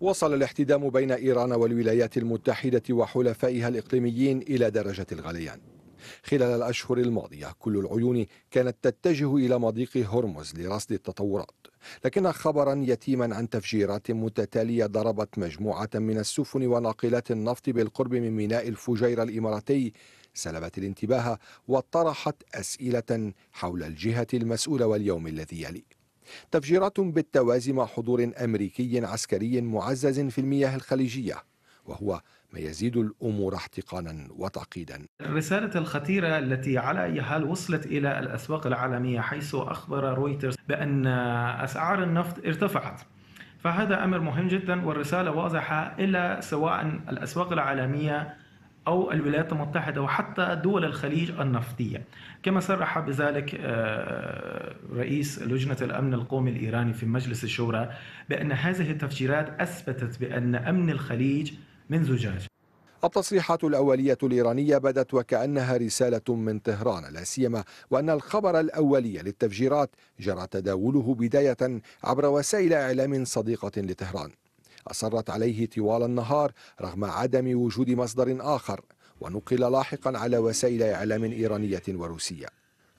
وصل الاحتدام بين إيران والولايات المتحدة وحلفائها الإقليميين إلى درجة الغليان خلال الأشهر الماضية كل العيون كانت تتجه إلى مضيق هرمز لرصد التطورات لكن خبرا يتيما عن تفجيرات متتالية ضربت مجموعة من السفن وناقلات النفط بالقرب من ميناء الفجيرة الإماراتي سلبت الانتباه وطرحت أسئلة حول الجهة المسؤولة واليوم الذي يلي تفجيرات بالتوازي مع حضور أمريكي عسكري معزز في المياه الخليجية وهو ما يزيد الامور احتقانا وتعقيدا. الرساله الخطيره التي على اي حال وصلت الى الاسواق العالميه حيث اخبر رويترز بان اسعار النفط ارتفعت. فهذا امر مهم جدا والرساله واضحه الى سواء الاسواق العالميه أو الولايات المتحدة وحتى دول الخليج النفطية كما صرح بذلك آه، رئيس لجنة الأمن القومي الإيراني في مجلس الشورى بأن هذه التفجيرات أثبتت بأن أمن الخليج من زجاج التصريحات الأولية الإيرانية بدت وكأنها رسالة من طهران لا سيما وأن الخبر الأولي للتفجيرات جرى تداوله بداية عبر وسائل إعلام صديقة لطهران أصرت عليه طوال النهار رغم عدم وجود مصدر آخر ونقل لاحقا على وسائل إعلام إيرانية وروسية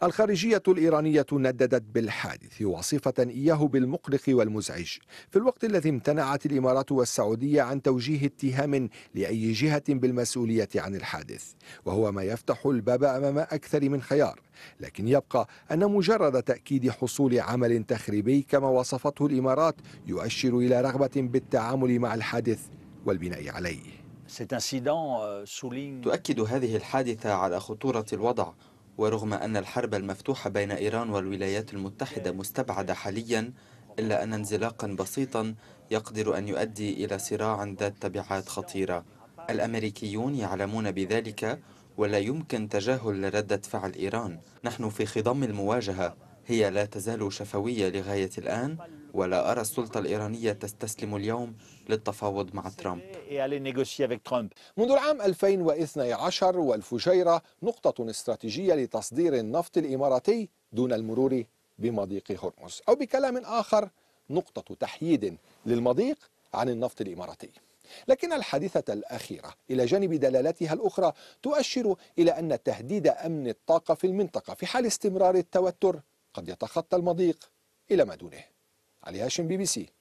الخارجية الإيرانية نددت بالحادث واصفة إياه بالمقلق والمزعج في الوقت الذي امتنعت الإمارات والسعودية عن توجيه اتهام لأي جهة بالمسؤولية عن الحادث وهو ما يفتح الباب أمام أكثر من خيار لكن يبقى أن مجرد تأكيد حصول عمل تخريبي كما وصفته الإمارات يؤشر إلى رغبة بالتعامل مع الحادث والبناء عليه euh, تؤكد هذه الحادثة على خطورة الوضع ورغم أن الحرب المفتوحة بين إيران والولايات المتحدة مستبعدة حاليا إلا أن انزلاقا بسيطا يقدر أن يؤدي إلى صراع ذات تبعات خطيرة الأمريكيون يعلمون بذلك ولا يمكن تجاهل ردة فعل إيران نحن في خضم المواجهة هي لا تزال شفوية لغاية الآن ولا أرى السلطة الإيرانية تستسلم اليوم للتفاوض مع ترامب منذ العام 2012 والفجيرة نقطة استراتيجية لتصدير النفط الإماراتي دون المرور بمضيق هرمز أو بكلام آخر نقطة تحييد للمضيق عن النفط الإماراتي لكن الحادثة الأخيرة إلى جانب دلالاتها الأخرى تؤشر إلى أن تهديد أمن الطاقة في المنطقة في حال استمرار التوتر قد يتخطى المضيق إلى ما دونه عليها شن بي بي سي